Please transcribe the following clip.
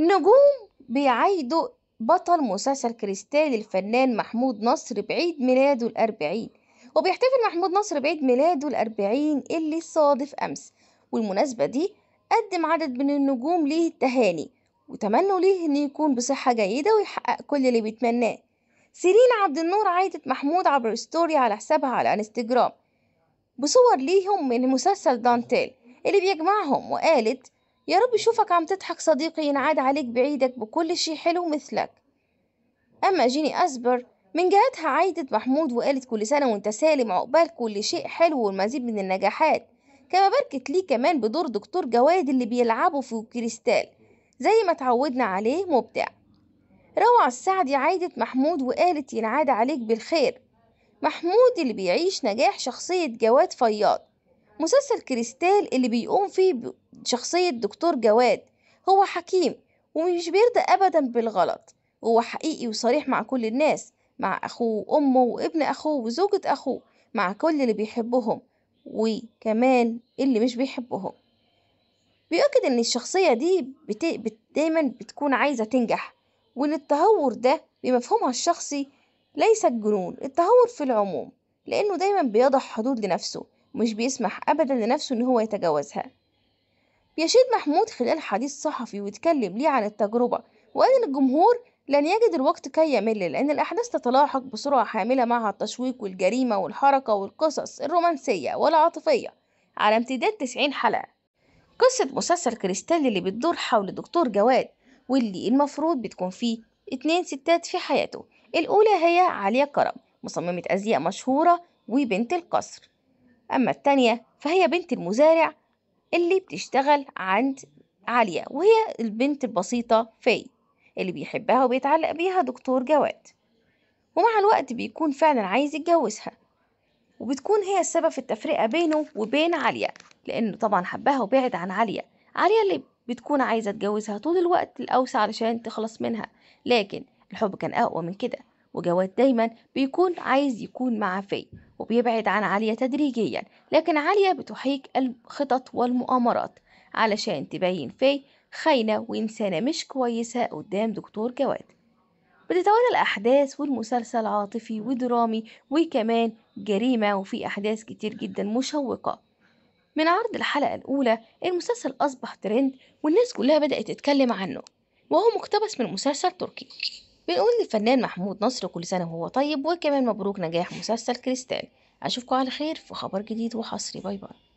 نجوم بيعايدوا بطل مسلسل كريستال الفنان محمود نصر بعيد ميلاده الأربعين وبيحتفل محمود نصر بعيد ميلاده الأربعين اللي صادف أمس والمناسبة دي قدم عدد من النجوم ليه التهاني وتمنوا ليه إنه يكون بصحة جيدة ويحقق كل اللي بيتمناه سيرين عبد النور عايدت محمود عبر ستوري على حسابها على انستجرام بصور ليهم من مسلسل دانتيل اللي بيجمعهم وقالت يا رب شوفك عم تضحك صديقي ينعاد عليك بعيدك بكل شي حلو مثلك أما جيني أصبر من جهتها عايدت محمود وقالت كل سنة وانت سالم عقبال كل شيء حلو والمزيد من النجاحات كما باركت ليه كمان بدور دكتور جواد اللي بيلعبه في كريستال زي ما اتعودنا عليه مبدع روعة السعدي عايدت محمود وقالت ينعاد عليك بالخير محمود اللي بيعيش نجاح شخصية جواد فياض مسلسل كريستال اللي بيقوم فيه شخصية دكتور جواد هو حكيم ومش بيرضى أبدا بالغلط هو حقيقي وصريح مع كل الناس مع أخوه وأمه وابن أخوه وزوجة أخوه مع كل اللي بيحبهم وكمان اللي مش بيحبهم بيؤكد ان الشخصية دي بت... بت... دايما بتكون عايزة تنجح وان التهور ده بمفهومها الشخصي ليس الجنون التهور في العموم لانه دايما بيضع حدود لنفسه مش بيسمح ابدا لنفسه ان هو يتجاوزها يشيد محمود خلال حديث صحفي واتكلم ليه عن التجربة وقال إن الجمهور لن يجد الوقت كي يمل لأن الأحداث تتلاحق بسرعة حاملة معها التشويق والجريمة والحركة والقصص الرومانسية والعاطفية على امتداد 90 حلقة قصة مسلسل كريستال اللي بتدور حول دكتور جواد واللي المفروض بتكون فيه اتنين ستات في حياته الأولى هي عليا كرم مصممة أزياء مشهورة وبنت القصر أما التانية فهي بنت المزارع اللي بتشتغل عند عالية وهي البنت البسيطة في اللي بيحبها وبيتعلق بيها دكتور جواد ومع الوقت بيكون فعلا عايز يتجوزها وبتكون هي السبب في التفرقة بينه وبين عليا لأنه طبعا حبها وبعد عن عليا عليا اللي بتكون عايزة تجوزها طول الوقت الأوسع علشان تخلص منها لكن الحب كان أقوى من كده وجواد دايما بيكون عايز يكون مع في وبيبعد عن عليا تدريجيا لكن عليا بتحيك الخطط والمؤامرات علشان تبين في خاينة وإنسانة مش كويسة قدام دكتور جواد بتتوالى الأحداث والمسلسل عاطفي ودرامي وكمان جريمة وفي أحداث كتير جدا مشوقة من عرض الحلقة الأولى المسلسل أصبح ترند والناس كلها بدأت تتكلم عنه وهو مقتبس من مسلسل تركي بنقول للفنان محمود نصر كل سنة وهو طيب وكمان مبروك نجاح مسلسل كريستال أشوفكم على خير في خبر جديد وحصري باي باي